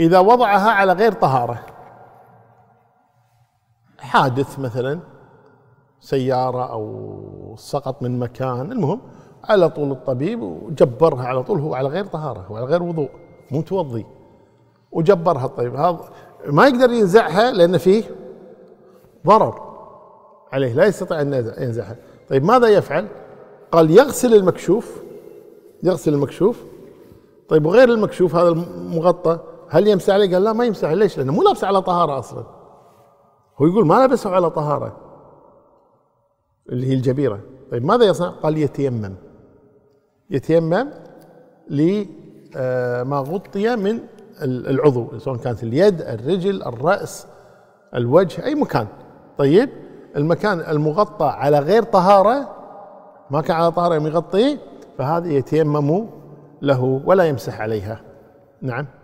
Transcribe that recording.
إذا وضعها على غير طهارة حادث مثلا سيارة أو سقط من مكان المهم على طول الطبيب وجبرها على طول هو على غير طهارة وعلى غير وضوء مو توضي وجبرها الطبيب هذا ما يقدر ينزعها لأن فيه ضرر عليه لا يستطيع أن ينزعها طيب ماذا يفعل قال يغسل المكشوف يغسل المكشوف طيب وغير المكشوف هذا المغطى هل يمسح عليه قال لا ما يمسح ليش لانه مو لابسه على طهاره اصلا هو يقول ما لبسه على طهاره اللي هي الجبيره طيب ماذا يصنع قال يتيمم يتيمم لما آه، غطي من العضو سواء كانت اليد الرجل الراس الوجه اي مكان طيب المكان المغطى على غير طهاره ما كان على طهاره يغطيه فهذا يتيمم له ولا يمسح عليها نعم